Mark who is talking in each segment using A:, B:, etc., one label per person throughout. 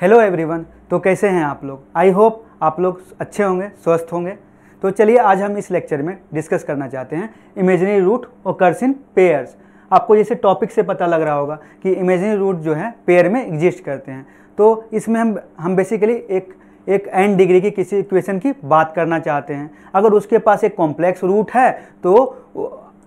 A: hello everyone तो कैसे हैं आप लोग आई होप आप लोग अच्छे होंगे स्वस्थ होंगे तो चलिए आज हम इस लेक्चर में डिस्कस करना चाहते हैं इमेजिनरी रूट और कर्स इन पेयर्स आपको जैसे टॉपिक से पता लग रहा होगा कि इमेजिनरी रूट जो है पेयर में एग्जिस्ट करते हैं तो इसमें हम हम बेसिकली एक एक एंड डिग्री की किसी इक्वेशन की बात करना चाहते हैं अगर उसके पास एक कॉम्प्लेक्स रूट है तो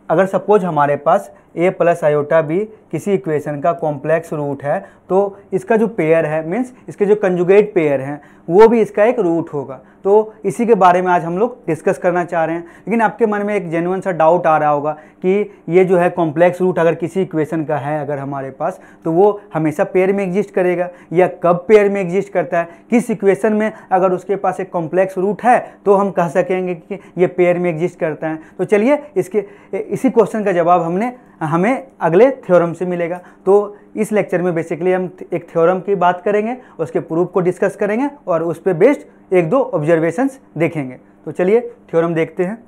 A: अगर सपोज हमारे पास ए प्लस आयोटा बी किसी इक्वेशन का कॉम्प्लेक्स रूट है तो इसका जो पेयर है मीन्स इसके जो कंजुगेट पेयर हैं वो भी इसका एक रूट होगा तो इसी के बारे में आज हम लोग डिस्कस करना चाह रहे हैं लेकिन आपके मन में एक जेनुअन सा डाउट आ रहा होगा कि ये जो है कॉम्प्लेक्स रूट अगर किसी इक्वेशन का है अगर हमारे पास तो वो हमेशा पेयर में एग्जिस्ट करेगा या कब पेयर में एग्जिस्ट करता है किस इक्वेशन में अगर उसके पास एक कॉम्प्लेक्स रूट है तो हम कह सकेंगे कि ये पेयर में एग्जिस्ट करता है तो चलिए इसके इसी क्वेश्चन का जवाब हमने हमें अगले थ्योरम से मिलेगा तो इस लेक्चर में बेसिकली हम एक थ्योरम की बात करेंगे उसके प्रूफ को डिस्कस करेंगे और उस पर बेस्ड एक दो ऑब्जर्वेशंस देखेंगे तो चलिए थ्योरम देखते हैं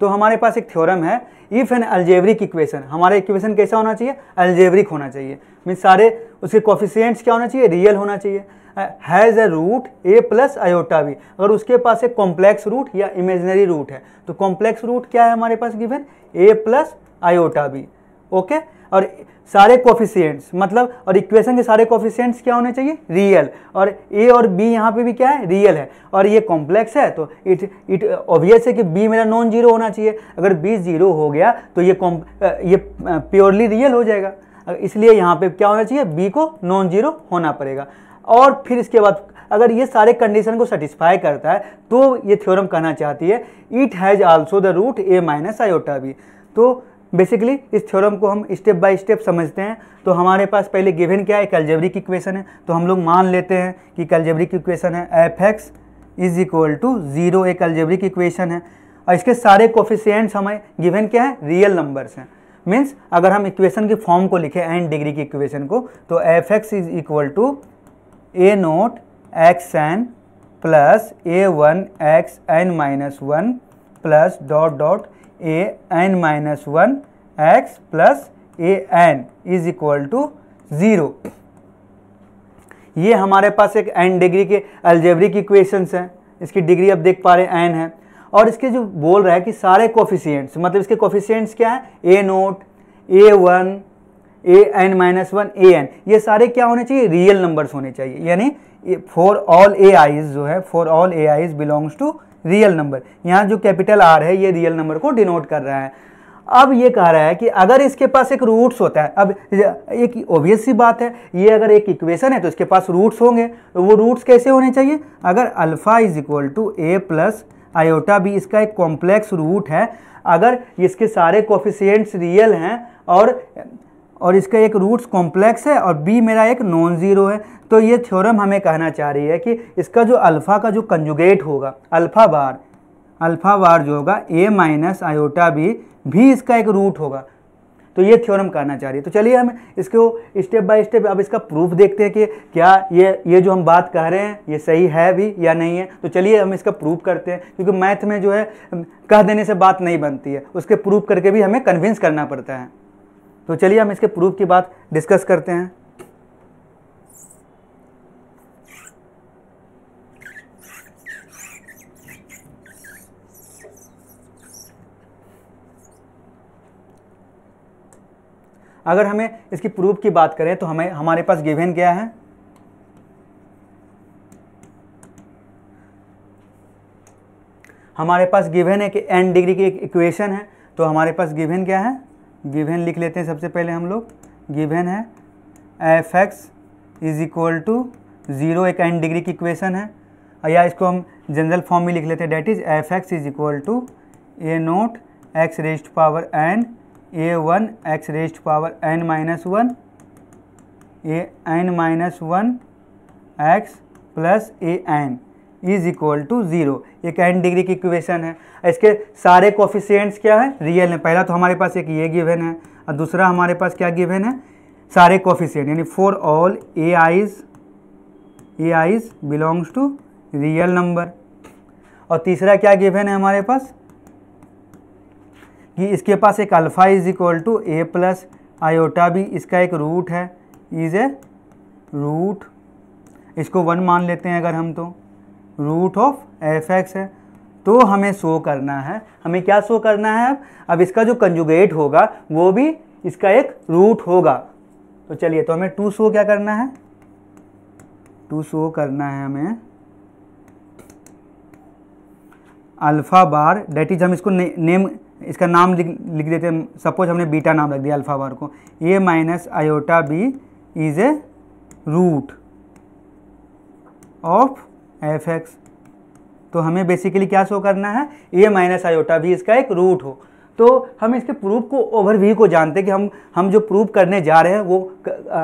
A: तो हमारे पास एक थ्योरम है इफ़ एन अल्जेवरिक इक्वेशन हमारा इक्वेशन कैसा होना चाहिए अल्जेवरिक होना चाहिए मीन सारे उसके कॉफिशियंट्स क्या होना चाहिए रियल होना चाहिए has a root a plus iota b अगर उसके पास एक कॉम्प्लेक्स रूट या इमेजनरी रूट है तो कॉम्प्लेक्स रूट क्या है हमारे पास given a plus iota b okay और सारे कोफिशियंट्स मतलब और इक्वेशन के सारे कोफिशियंट्स क्या होने चाहिए रियल और ए और बी यहाँ पे भी क्या है रियल है और ये कॉम्प्लेक्स है तो इट इट ऑब्वियस है कि बी मेरा नॉन जीरो होना चाहिए अगर बी जीरो हो गया तो ये ये प्योरली रियल हो जाएगा इसलिए यहाँ पे क्या होना चाहिए बी को नॉन जीरो होना पड़ेगा और फिर इसके बाद अगर ये सारे कंडीशन को सेटिस्फाई करता है तो ये थ्योरम कहना चाहती है it has also the root a minus iota b तो बेसिकली इस थ्योरम को हम स्टेप बाय स्टेप समझते हैं तो हमारे पास पहले गिवन क्या है कैलजेबरिक इक्वेशन है तो हम लोग मान लेते हैं कि कलजेबरिक इक्वेशन है f x is equal to zero एक अल्जेब्रिक इक्वेशन है और इसके सारे कोफिशियंट्स हमें गिवन क्या है रियल नंबर्स हैं मीन्स अगर हम इक्वेशन की फॉर्म को लिखें एन डिग्री की इक्वेशन को तो f x is equal to a naught x n plus a one x n minus one plus dot dot a n minus one x plus a n is equal to zero ये हमारे पास एक n degree के की equations हैं इसकी degree आप देख पा रहे हैं एन है और इसके जो बोल रहा है कि सारे कोफिशियंट्स मतलब इसके कोफिशियंट्स क्या हैं a naught a one a n minus one a n ये सारे क्या होने चाहिए रियल नंबर्स होने चाहिए यानी फॉर ऑल ए आईज जो है for all a i's belongs to real number यहाँ जो कैपिटल आर है ये रियल नंबर को डिनोट कर रहा है अब ये कह रहा है कि अगर इसके पास एक रूट्स होता है अब एक ओबियस सी बात है ये अगर एक इक्वेशन है तो इसके पास रूट्स होंगे तो वो रूट्स कैसे होने चाहिए अगर alpha is equal to a plus iota b इसका एक कॉम्प्लेक्स रूट है अगर इसके सारे कोफिशियंट्स रियल हैं और और इसका एक रूट्स कॉम्प्लेक्स है और बी मेरा एक नॉन ज़ीरो है तो ये थ्योरम हमें कहना चाह रही है कि इसका जो अल्फ़ा का जो कंजुगेट होगा अल्फ़ा बार अल्फ़ा बार जो होगा ए माइनस आयोटा बी भी इसका एक रूट होगा तो ये थ्योरम कहना चाह रही है तो चलिए हम इसको स्टेप बाय स्टेप अब इसका प्रूफ देखते हैं कि क्या ये ये जो हम बात कह रहे हैं ये सही है भी या नहीं है तो चलिए हम इसका प्रूफ करते हैं क्योंकि मैथ में जो है कह देने से बात नहीं बनती है उसके प्रूफ करके भी हमें कन्विंस करना पड़ता है तो चलिए हम इसके प्रूफ की बात डिस्कस करते हैं अगर हमें इसकी प्रूफ की बात करें तो हमें हमारे पास गिवेन क्या है हमारे पास गिवेन है कि एन डिग्री की एक इक्वेशन है तो हमारे पास गिवेन क्या है गिवेन लिख लेते हैं सबसे पहले हम लोग गिवेन है f x is equal to zero एक एन डिग्री की इक्वेशन है या इसको हम जनरल फॉर्म में लिख लेते हैं that is f x is equal to a naught x raised power n a one x raised power n minus one a n minus one x plus a n is equal to zero एक n degree की equation है इसके सारे coefficients क्या है real हैं पहला तो हमारे पास एक ये गिवन है और दूसरा हमारे पास क्या गिवन है सारे कोफिशियंट यानी for all a i's a i's belongs to real number और तीसरा क्या गिवन है हमारे पास कि इसके पास एक alpha is equal to a plus iota b इसका एक रूट है इज़ ए रूट इसको वन मान लेते हैं अगर हम तो रूट ऑफ एफ एक्स है तो हमें शो करना है हमें क्या शो करना है अब अब इसका जो कंजुगेट होगा वो भी इसका एक रूट होगा तो चलिए तो हमें टू शो क्या करना है टू शो करना है हमें अल्फ़ा बार डेट इज हम इसको ने, नेम इसका नाम लिख लिख देते हैं सपोज हमने बीटा नाम रख दिया अल्फ़ा बार को a minus iota b is a root of f x तो हमें बेसिकली क्या शो करना है ए माइनस आयोटा भी इसका एक रूट हो तो हम इसके प्रूफ को व्यू को जानते हैं कि हम हम जो प्रूफ करने जा रहे हैं वो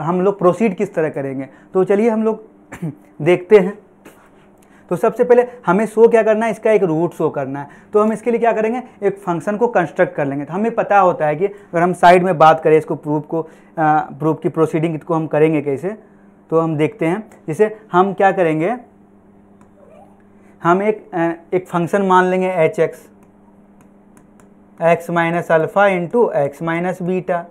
A: हम लोग प्रोसीड किस तरह करेंगे तो चलिए हम लोग देखते हैं तो सबसे पहले हमें शो क्या करना है इसका एक रूट शो करना है तो हम इसके लिए क्या करेंगे एक फंक्शन को कंस्ट्रक्ट कर लेंगे तो हमें पता होता है कि अगर हम साइड में बात करें इसको प्रूफ को प्रूफ की प्रोसीडिंग को हम करेंगे कैसे तो हम देखते हैं जैसे हम क्या करेंगे हम एक एक फंक्शन मान लेंगे h x x minus alpha into x minus beta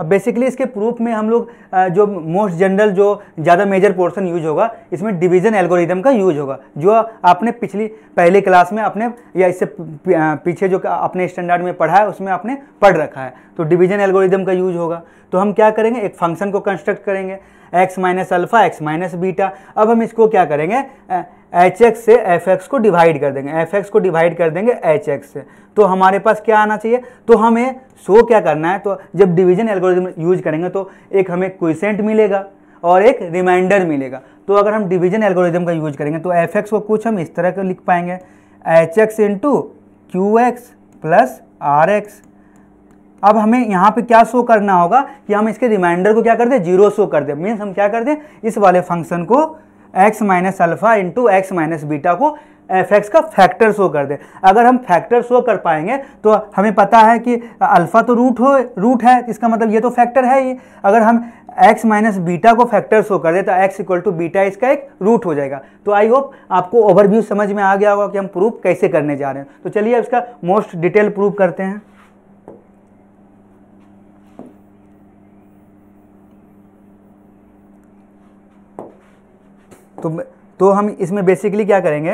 A: अब बेसिकली इसके प्रूफ में हम लोग जो मोस्ट जनरल जो ज़्यादा मेजर पोर्शन यूज होगा इसमें डिवीजन एल्गोरिदम का यूज होगा जो आपने पिछली पहले क्लास में आपने या इससे पीछे जो अपने स्टैंडर्ड में पढ़ा है उसमें आपने पढ़ रखा है तो डिवीजन एल्गोरिदम का यूज होगा तो हम क्या करेंगे एक फंक्शन को कंस्ट्रक्ट करेंगे x minus alpha x minus beta अब हम इसको क्या करेंगे एच एक्स से एफ एक्स को डिवाइड कर देंगे एफ एक्स को डिवाइड कर देंगे एच एक्स से तो हमारे पास क्या आना चाहिए तो हमें शो क्या करना है तो जब डिवीजन एल्गोरिज्म यूज करेंगे तो एक हमें क्वेशेंट मिलेगा और एक रिमाइंडर मिलेगा तो अगर हम डिवीजन एल्गोरिज्म का यूज करेंगे तो एफ एक्स को कुछ हम इस तरह का लिख पाएंगे h x into q x plus r x अब हमें यहाँ पे क्या शो करना होगा कि हम इसके रिमाइंडर को क्या कर दें जीरो शो कर दें मीन्स हम क्या कर दें इस वाले फंक्शन को x minus alpha into x minus beta को एफ eh, एक्स का फैक्टर शो कर दें अगर हम फैक्टर शो कर पाएंगे तो हमें पता है कि अल्फ़ा तो रूट हो रूट है इसका मतलब ये तो फैक्टर है ही अगर हम एक्स माइनस बीटा को फैक्टर शो कर दें तो एक्स इक्वल टू बीटा इसका एक रूट हो जाएगा तो आई होप आपको ओवरव्यू समझ में आ गया होगा कि हम प्रूफ कैसे करने जा रहे हैं तो चलिए इसका मोस्ट डिटेल प्रूफ करते हैं तो तो हम इसमें बेसिकली क्या करेंगे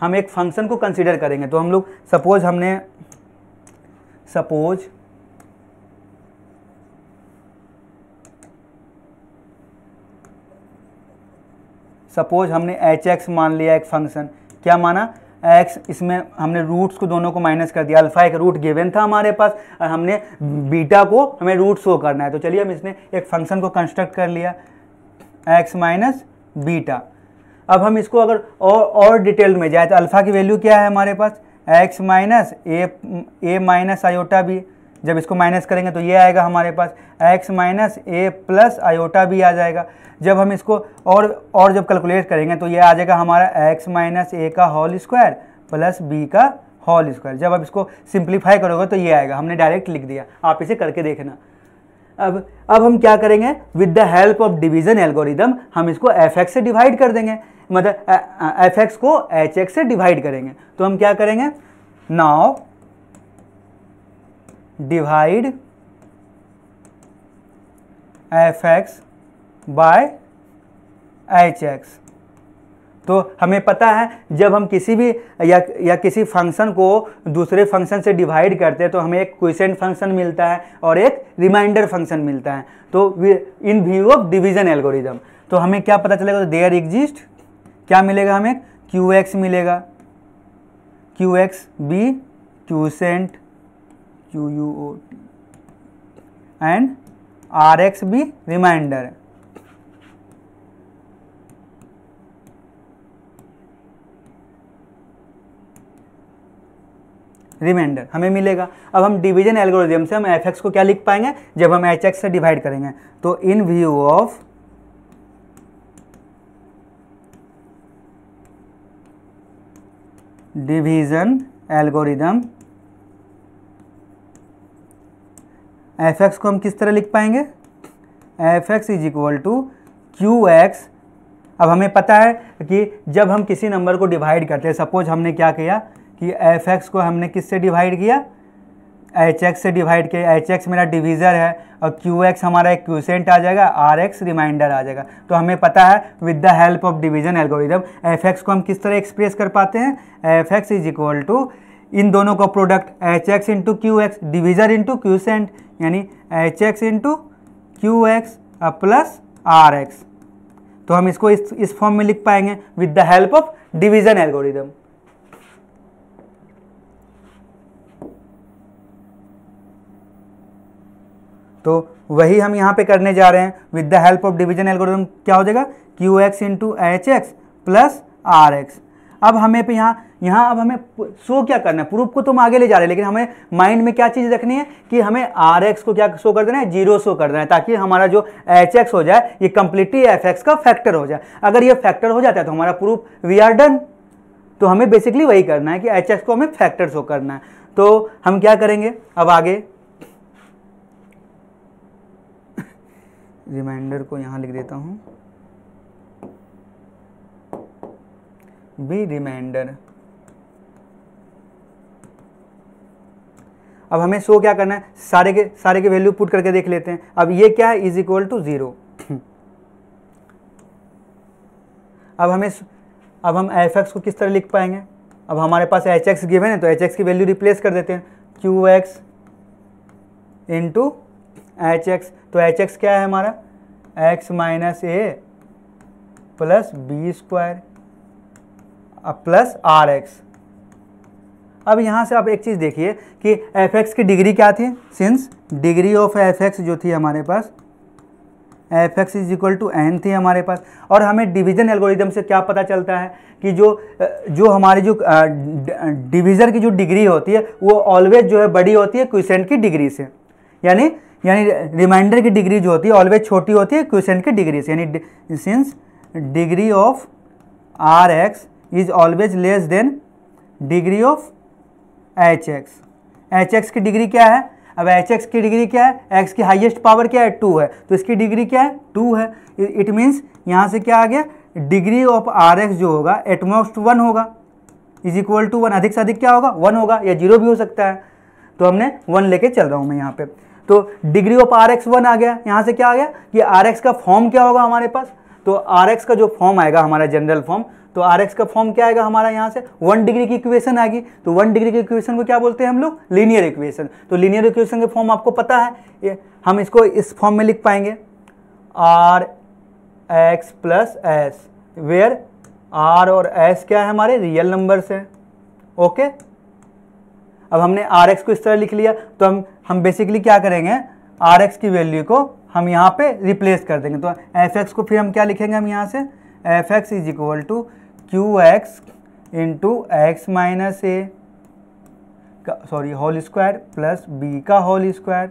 A: हम एक फंक्शन को कंसिडर करेंगे तो हम लोग सपोज हमने सपोज सपोज हमने एच एक्स मान लिया एक फंक्शन क्या माना एक्स इसमें हमने रूट्स को दोनों को माइनस कर दिया अल्फा एक रूट गिवन था हमारे पास और हमने बीटा को हमें रूट शो करना है तो चलिए हम इसने एक फंक्शन को कंस्ट्रक्ट कर लिया एक्स माइनस बीटा अब हम इसको अगर और और डिटेल में जाए तो अल्फ़ा की वैल्यू क्या है हमारे पास x minus a a minus iota b जब इसको माइनस करेंगे तो ये आएगा हमारे पास x minus a plus iota b आ जाएगा जब हम इसको और और जब कैलकुलेट करेंगे तो ये आ जाएगा हमारा एक्स माइनस ए का होल स्क्वायर प्लस बी का होल स्क्वायर जब आप इसको सिंप्लीफाई करोगे तो ये आएगा हमने डायरेक्ट लिख दिया आप इसे करके देखना अब अब हम क्या करेंगे with the help of division algorithm हम इसको एफ एक्स से डिवाइड कर देंगे मतलब एफ एक्स को एच एक्स से डिवाइड करेंगे तो हम क्या करेंगे now divide f x by h x तो हमें पता है जब हम किसी भी या या किसी फंक्शन को दूसरे फंक्शन से डिवाइड करते हैं तो हमें एक क्वेश्चन फंक्शन मिलता है और एक रिमाइंडर फंक्शन मिलता है तो in view of division algorithm तो हमें क्या पता चलेगा देयर तो एग्जिस्ट क्या मिलेगा हमें क्यू एक्स मिलेगा q x be quotient q u o t and r x be remainder है रिमाइंडर हमें मिलेगा अब हम डिवीजन एल्गोरिज्म से हम एफ को क्या लिख पाएंगे जब हम एच से डिवाइड करेंगे तो in view of division algorithm f x को हम किस तरह लिख पाएंगे f x is equal to q x अब हमें पता है कि जब हम किसी नंबर को डिवाइड करते हैं सपोज हमने क्या किया कि एफ एक्स को हमने किससे डिवाइड किया एच एक्स से डिवाइड किया एच एक्स मेरा डिवीज़र है और क्यू एक्स हमारा एक क्यूसेंट आ जाएगा आर एक्स रिमाइंडर आ जाएगा तो हमें पता है with the help of division algorithm f x को हम किस तरह एक्सप्रेस कर पाते हैं f x is equal to इन दोनों का product h x into q x divisor into quotient यानी h x into q x plus r x तो हम इसको इस इस फॉर्म में लिख पाएंगे with the help of division algorithm तो वही हम यहाँ पे करने जा रहे हैं with the help of division algorithm क्या हो जाएगा q x into h x plus r x अब हमें पे यहाँ यहाँ अब हमें शो क्या करना है प्रूफ को तो हम आगे ले जा रहे हैं लेकिन हमें माइंड में क्या चीज़ रखनी है कि हमें आर एक्स को क्या शो कर देना है जीरो शो कर देना है ताकि हमारा जो एच एक्स हो जाए ये कम्प्लीटली एफ एक्स का फैक्टर हो जाए अगर ये फैक्टर हो जाता है तो हमारा प्रूफ वी आर डन तो हमें बेसिकली वही करना है कि एच एक्स को हमें फैक्टर शो करना है तो हम क्या करेंगे अब आगे रिमाइंडर को यहाँ लिख देता हूँ बी रिमाइंडर अब हमें शो क्या करना है सारे के सारे के वैल्यू पुट करके देख लेते हैं अब ये क्या है इज इक्वल टू ज़ीरो अब हमें अब हम एफ एक्स को किस तरह लिख पाएंगे अब हमारे पास एच एक्स गिवन है तो एच एक्स की वैल्यू रिप्लेस कर देते हैं q x into h x तो एच एक्स क्या है हमारा x minus a plus b square plus r x अब यहाँ से आप एक चीज़ देखिए कि एफ एक्स की डिग्री क्या थी since degree of f x जो थी हमारे पास f x is equal to n थी हमारे पास और हमें डिवीजन एल्गोरिदम से क्या पता चलता है कि जो जो हमारी जो डिवीज़र की जो डिग्री होती है वो ऑलवेज जो है बड़ी होती है क्वेश्चन की डिग्री से यानी यानी रिमाइंडर की डिग्री जो होती है ऑलवेज छोटी होती है क्वेश्चन की डिग्री से यानी since degree of r x is always less than degree of h x h x की डिग्री क्या है अब एच एक्स की डिग्री क्या है एक्स की हाईएस्ट पावर क्या है टू है तो इसकी डिग्री क्या है टू है इट मीन्स यहाँ से क्या आ गया डिग्री ऑफ आर एक्स जो होगा एटमोस्ट वन होगा इज इक्वल टू वन अधिक से अधिक क्या होगा वन होगा या जीरो भी हो सकता है तो हमने वन लेके चल रहा हूँ मैं यहाँ पे तो degree of r x one आ गया यहाँ से क्या आ गया कि आर एक्स का फॉर्म क्या होगा हमारे पास तो आर एक्स का जो फॉर्म आएगा हमारा जनरल फॉर्म तो आर एक्स का फॉर्म क्या आएगा हमारा यहाँ से वन डिग्री की इक्वेशन आएगी तो वन डिग्री की इक्वेशन को क्या बोलते हैं हम लोग लीनियर इक्वेशन तो लीनियर इक्वेशन के फॉर्म आपको पता है ये हम इसको इस फॉर्म में लिख पाएंगे r x plus s where r और एस क्या है हमारे रियल नंबर्स हैं ओके अब हमने आर एक्स को इस तरह लिख लिया तो हम हम बेसिकली क्या करेंगे आर एक्स की वैल्यू को हम यहाँ पे रिप्लेस कर देंगे तो एफ एक्स को फिर हम क्या लिखेंगे हम यहाँ से f x is equal to q x into x minus a sorry whole square plus b का होल स्क्वायर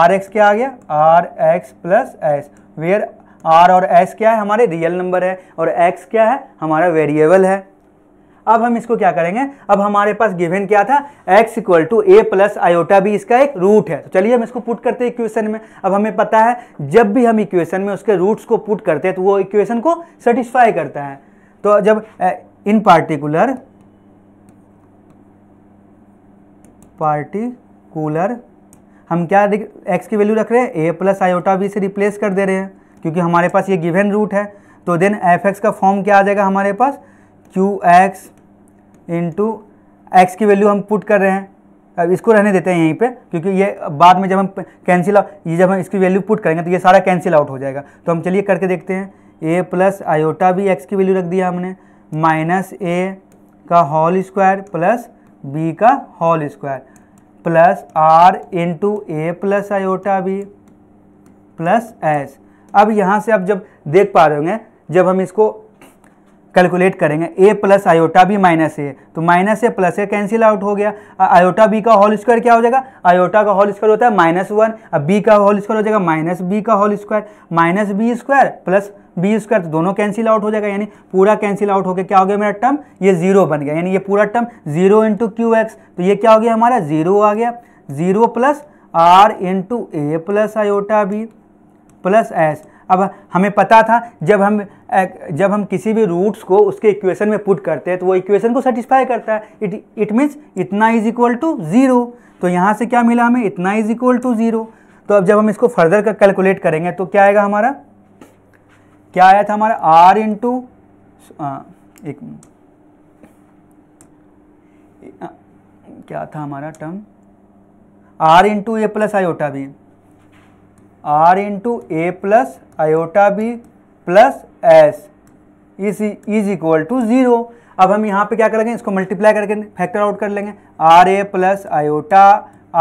A: आर एक्स क्या आ गया r x plus s where r और एस क्या है हमारे रियल नंबर है और एक्स क्या है हमारा वेरिएबल है अब हम इसको क्या करेंगे अब हमारे पास गिवन क्या था x equal to a plus iota b इसका एक रूट है तो चलिए हम इसको पुट करते हैं इक्वेशन में अब हमें पता है जब भी हम इक्वेशन में उसके रूट्स को पुट करते हैं तो वो इक्वेशन को सेटिस्फाई करता है तो जब इन पार्टिकुलर पार्टिकुलर हम क्या x की वैल्यू रख रहे हैं ए प्लस आयोटा भी से रिप्लेस कर दे रहे हैं क्योंकि हमारे पास ये गिवेन रूट है तो देन एफ एक्स का फॉर्म क्या आ जाएगा हमारे पास क्यू एक्स इंटू एक्स की वैल्यू हम पुट कर रहे हैं अब इसको रहने देते हैं यहीं पे क्योंकि ये बाद में जब हम कैंसिल ये जब हम इसकी वैल्यू पुट करेंगे तो ये सारा कैंसिल आउट हो जाएगा तो हम चलिए करके देखते हैं a plus iota b x की वैल्यू रख दिया हमने माइनस ए का होल स्क्वायर प्लस बी का whole square plus r into a plus iota b plus s अब यहाँ से आप जब देख पा रहे होंगे जब हम इसको कैलकुलेट करेंगे a plus iota b minus a तो minus a plus a cancel out हो गया आयोटा बी का होल स्क्वायर क्या हो जाएगा आयोटा का होल स्क्वायर होता है माइनस वन अब बी का होल स्क्वायर हो जाएगा माइनस बी का whole square minus b square plus b square तो दोनों कैंसिल आउट हो जाएगा यानी पूरा कैंसिल आउट होकर क्या हो गया मेरा टर्म ये जीरो बन गया यानी ये पूरा term zero into q x तो ये क्या हो गया हमारा जीरो आ गया zero plus r into a plus iota b plus s अब हमें पता था जब हम जब हम किसी भी रूट्स को उसके इक्वेशन में पुट करते हैं तो वो इक्वेशन को सेटिस्फाई करता है इट इट मीन्स इतना इज इक्वल टू ज़ीरो तो यहाँ से क्या मिला हमें इतना इज इक्वल टू ज़ीरो तो अब जब हम इसको फर्दर कैलकुलेट करेंगे तो क्या आएगा हमारा क्या आया था हमारा आर इंटू एक क्या था हमारा term r into a plus iota b r into a plus iota b plus s इस इज इक्वल टू ज़ीरो अब हम यहाँ पे क्या करेंगे इसको मल्टीप्लाई करके फैक्टर आउट कर लेंगे r a plus iota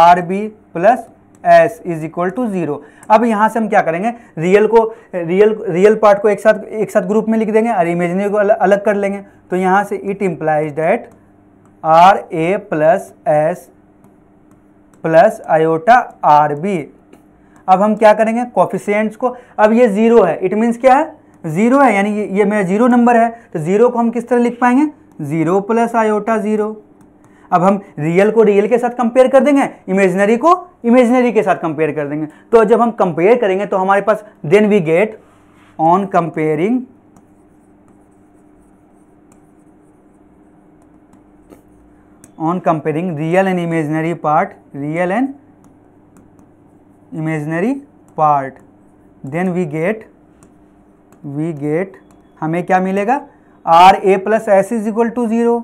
A: r b plus s is equal to zero अब यहाँ से हम क्या करेंगे रियल को रियल रियल पार्ट को एक साथ एक साथ ग्रुप में लिख देंगे और इमेजनरी को अल, अलग कर लेंगे तो यहाँ से it implies that r a plus s plus iota r b अब हम क्या करेंगे कॉफिशियंट्स को अब ये ज़ीरो है इट मीन्स क्या है ज़ीरो है यानी ये मेरा ज़ीरो नंबर है तो ज़ीरो को हम किस तरह लिख पाएंगे ज़ीरो प्लस आयोटा ज़ीरो अब हम रियल को रियल के साथ कंपेयर कर देंगे इमेजनरी को इमेजनरी के साथ कंपेयर कर देंगे तो जब हम कंपेयर करेंगे तो हमारे पास then we get on comparing on comparing real and imaginary part real and imaginary part then we get we get हमें क्या मिलेगा r a plus s is equal to zero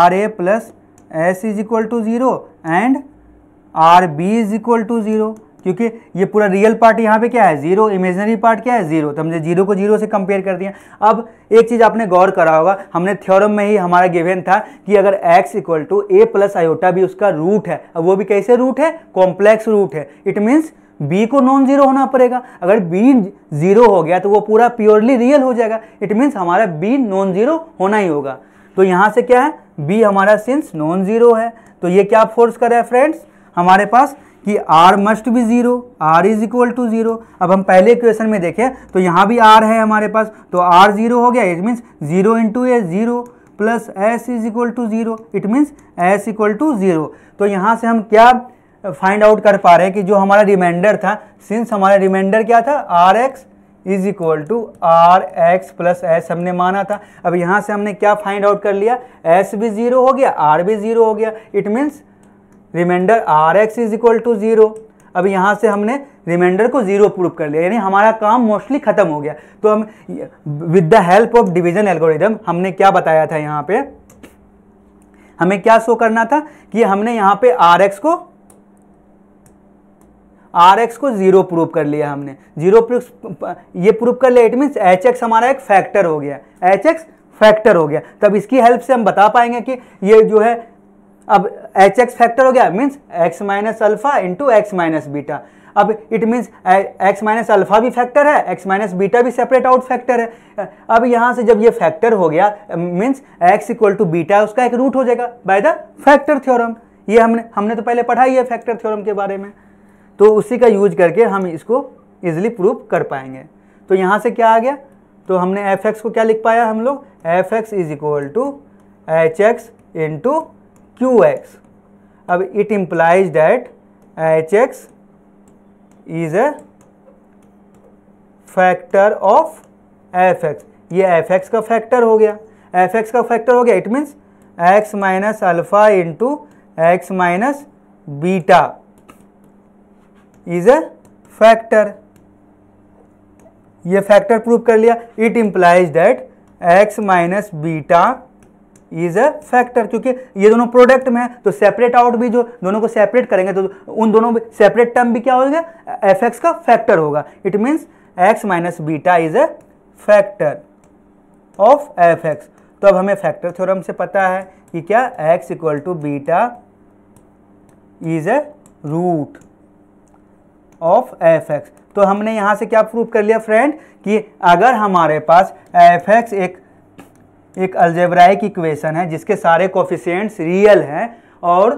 A: r a plus s is equal to zero and r b is equal to zero क्योंकि ये पूरा real part यहाँ पे क्या है जीरो इमेजनरी पार्ट क्या है जीरो तो हमने जीरो को जीरो से कंपेयर कर दिया अब एक चीज़ आपने गौर करा होगा हमने थ्योरम में ही हमारा गिवेन था कि अगर x equal to a plus iota b उसका रूट है अब वो भी कैसे रूट है कॉम्प्लेक्स रूट है इट मीन्स बी को नॉन जीरो होना पड़ेगा अगर बी जीरो हो गया तो वो पूरा प्योरली रियल हो जाएगा इट मीन्स हमारा बी नॉन जीरो होना ही होगा तो यहाँ से क्या है बी हमारा सिंस नॉन जीरो है तो ये क्या फोर्स कर रहा है फ्रेंड्स हमारे पास कि r must be zero r is equal to zero अब हम पहले क्वेश्चन में देखें तो यहाँ भी r है हमारे पास तो r ज़ीरो हो गया it means zero into a zero plus s is equal to zero it means s equal to zero तो यहाँ से हम क्या फाइंड आउट कर पा रहे हैं कि जो हमारा रिमाइंडर था सिंस हमारा रिमाइंडर क्या था r x is equal to r x plus s हमने माना था अब यहाँ से हमने क्या फाइंड आउट कर लिया एस भी ज़ीरो हो गया आर भी ज़ीरो हो गया it means remainder r x is equal to zero अब यहाँ से हमने रिमाइंडर को जीरो प्रूव कर लिया यानी हमारा काम मोस्टली खत्म हो गया तो हम with the help of division algorithm हमने क्या बताया था यहाँ पे हमें क्या शो करना था कि हमने यहाँ पे आर एक्स को आर एक्स को जीरो प्रूव कर लिया हमने जीरो प्रूफ ये प्रूव कर लिया इट मीन्स एच एक्स हमारा एक फैक्टर हो गया एच एक्स फैक्टर हो गया तब इसकी हेल्प से हम बता पाएंगे कि ये जो है अब एच एक्स फैक्टर हो गया means x minus alpha into x minus beta अब it means x minus alpha भी फैक्टर है एक्स माइनस बीटा भी सेपरेट आउट फैक्टर है अब यहाँ से जब ये फैक्टर हो गया means x equal to beta उसका एक रूट हो जाएगा बाय द फैक्टर थ्योरम ये हमने हमने तो पहले पढ़ा ही है फैक्टर थ्योरम के बारे में तो उसी का यूज करके हम इसको ईजिली प्रूव कर पाएंगे तो यहाँ से क्या आ गया तो हमने एफ एक्स को क्या लिख पाया हम लोग f x is equal to h x into q x अब it implies that h x is a factor of f x ये एफ एक्स का फैक्टर हो गया एफ एक्स का फैक्टर हो गया it means x minus alpha into x minus beta is a factor ये factor prove कर लिया it implies that x minus beta is a factor क्योंकि ये दोनों प्रोडक्ट में तो सेपरेट आउट भी जो दोनों को सेपरेट करेंगे तो उन दोनों सेपरेट टर्म भी क्या होगा एफ एक्स का फैक्टर होगा it means x minus beta is a factor of f x तो अब हमें फैक्टर थ्योरम से पता है कि क्या x equal to beta is a root of f x तो हमने यहां से क्या प्रूव कर लिया फ्रेंड कि अगर हमारे पास एफ एक्स एक एक अल्जेब्राइक इक्वेशन है जिसके सारे कोफिशियंट्स रियल हैं और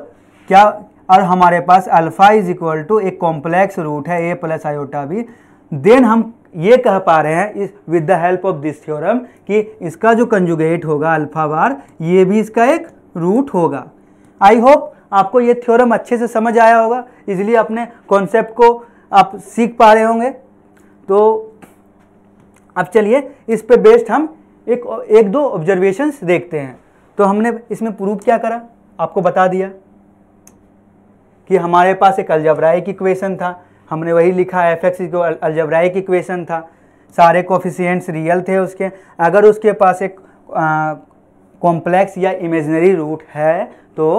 A: क्या और हमारे पास अल्फ़ा इज इक्वल टू एक कॉम्प्लेक्स रूट है a plus iota b then हम ये कह पा रहे हैं इस with the help of this theorem कि इसका जो कंजुगेट होगा अल्फ़ा बार ये भी इसका एक रूट होगा आई होप आपको ये थ्योरम अच्छे से समझ आया होगा इसलिए अपने कॉन्सेप्ट को आप सीख पा रहे होंगे तो अब चलिए इस पे बेस्ड हम एक एक दो ऑब्जर्वेशंस देखते हैं तो हमने इसमें प्रूव क्या करा आपको बता दिया कि हमारे पास एक अलजबराइक इक्वेशन था हमने वही लिखा एफ एक्स को अलजबराइक इक्वेशन था सारे कोफिशियंट्स रियल थे उसके अगर उसके पास एक कॉम्प्लेक्स या इमेजनरी रूट है तो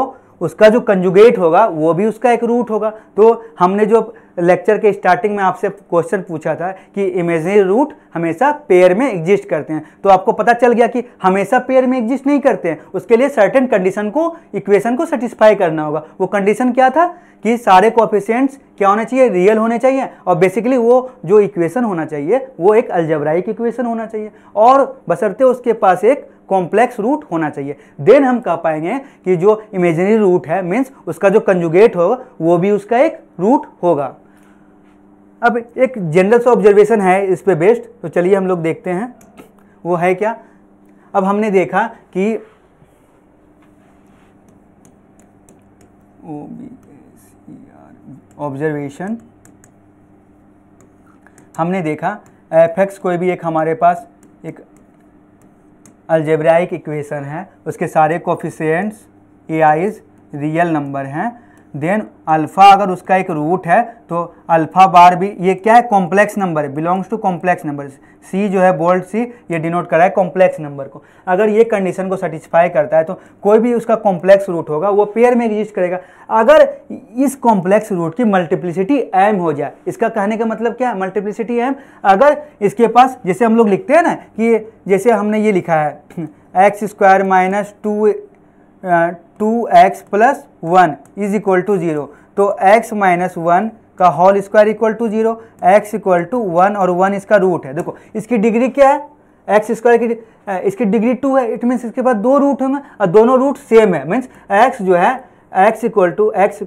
A: उसका जो कंजुगेट होगा वो भी उसका एक रूट होगा तो हमने जो लेक्चर के स्टार्टिंग में आपसे क्वेश्चन पूछा था कि इमेजनरी रूट हमेशा पेयर में एग्जिस्ट करते हैं तो आपको पता चल गया कि हमेशा पेयर में एग्जिस्ट नहीं करते हैं उसके लिए सर्टेन कंडीशन को इक्वेशन को सेटिस्फाई करना होगा वो कंडीशन क्या था कि सारे कॉफिशेंट्स क्या होने चाहिए रियल होने चाहिए और बेसिकली वो जो इक्वेशन होना चाहिए वो एक अल्जबराइक इक्वेशन होना चाहिए और बसरते उसके पास एक कॉम्प्लेक्स रूट होना चाहिए देन हम कह पाएंगे कि जो इमेजनरी रूट है मीन्स उसका जो कंजुगेट होगा वो भी उसका एक रूट होगा अब एक जनरल सा ऑब्जर्वेशन है इस पे बेस्ड तो चलिए हम लोग देखते हैं वो है क्या अब हमने देखा कि ऑब्जर्वेशन e हमने देखा एफ कोई भी एक हमारे पास एक अल्जेब्राइक इक्वेशन है उसके सारे coefficients a i's real number हैं देन अल्फ़ा अगर उसका एक रूट है तो अल्फ़ा बार भी ये क्या है कॉम्प्लेक्स नंबर है belongs to complex number C जो है बोल्ड सी ये डिनोट कर रहा है कॉम्प्लेक्स नंबर को अगर ये कंडीशन को सेटिस्फाई करता है तो कोई भी उसका कॉम्प्लेक्स रूट होगा वो पेयर में एग्जिस्ट करेगा अगर इस कॉम्प्लेक्स रूट की मल्टीप्लिसिटी एम हो जाए इसका कहने का मतलब क्या है मल्टीप्लिसिटी एम अगर इसके पास जैसे हम लोग लिखते हैं ना कि जैसे हमने ये लिखा है x square minus two two x plus one is equal to zero तो एक्स माइनस वन का whole square equal to zero x equal to one और वन इसका रूट है देखो इसकी डिग्री क्या है एक्स स्क्वायर की इसकी डिग्री टू है इट मीन्स इसके पास दो रूट होंगे और दोनों रूट सेम है मीन्स एक्स जो है x equal to x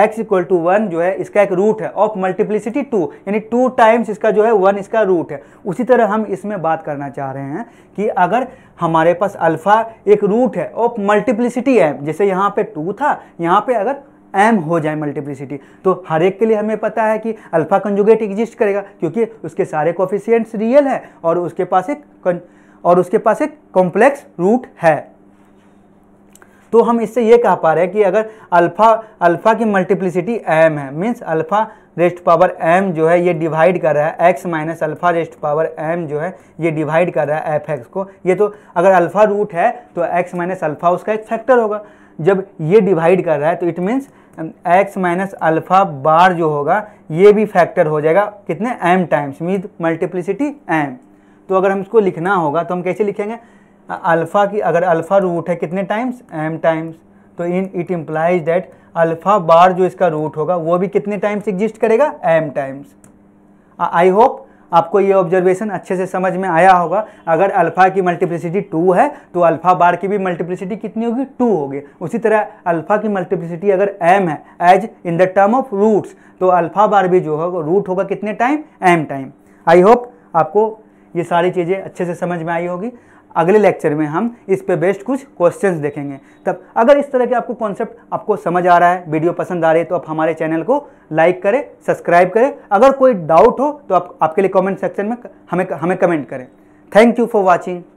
A: x equal to one जो है इसका एक रूट है ऑफ मल्टीप्लिसिटी टू यानी टू टाइम्स इसका जो है वन इसका रूट है उसी तरह हम इसमें बात करना चाह रहे हैं कि अगर हमारे पास अल्फ़ा एक रूट है ऑफ मल्टीप्लिसिटी एम जैसे यहाँ पे टू था यहाँ पे अगर एम हो जाए मल्टीप्लिसिटी तो हर एक के लिए हमें पता है कि अल्फ़ा कंजुगेट एग्जिस्ट करेगा क्योंकि उसके सारे कॉफिशियंट्स रियल हैं और उसके पास एक और उसके पास एक कॉम्प्लेक्स रूट है तो हम इससे ये कह पा रहे हैं कि अगर अल्फ़ा अल्फ़ा की मल्टीप्लिसिटी एम है means alpha raised power m जो है ये डिवाइड कर रहा है x minus alpha raised power m जो है ये डिवाइड कर रहा है एफ एक्स को ये तो अगर अल्फ़ा रूट है तो एक्स माइनस अल्फ़ा उसका एक फैक्टर होगा जब ये डिवाइड कर रहा है तो it means x minus alpha bar जो होगा ये भी फैक्टर हो जाएगा कितने m times mean multiplicity m तो अगर हम इसको लिखना होगा तो हम कैसे लिखेंगे अल्फ़ा की अगर अल्फ़ा रूट है कितने टाइम्स एम टाइम्स तो in it implies that alpha bar जो इसका रूट होगा वो भी कितने टाइम्स एग्जिस्ट करेगा एम टाइम्स आई होप आपको ये ऑब्जर्वेशन अच्छे से समझ में आया होगा अगर अल्फ़ा की मल्टीप्लिसिटी टू है तो अल्फ़ा बार की भी मल्टीप्लिसिटी कितनी होगी टू होगी उसी तरह अल्फ़ा की मल्टीप्लिसिटी अगर एम है as in the term of roots तो अल्फ़ा बार भी जो होगा रूट होगा कितने time m time I hope आपको ये सारी चीज़ें अच्छे से समझ में आई होगी अगले लेक्चर में हम इस पे बेस्ड कुछ क्वेश्चंस देखेंगे तब अगर इस तरह के आपको कॉन्सेप्ट आपको समझ आ रहा है वीडियो पसंद आ रही है तो आप हमारे चैनल को लाइक करें सब्सक्राइब करें अगर कोई डाउट हो तो आप आपके लिए कमेंट सेक्शन में हमें हमें कमेंट करें थैंक यू फॉर वॉचिंग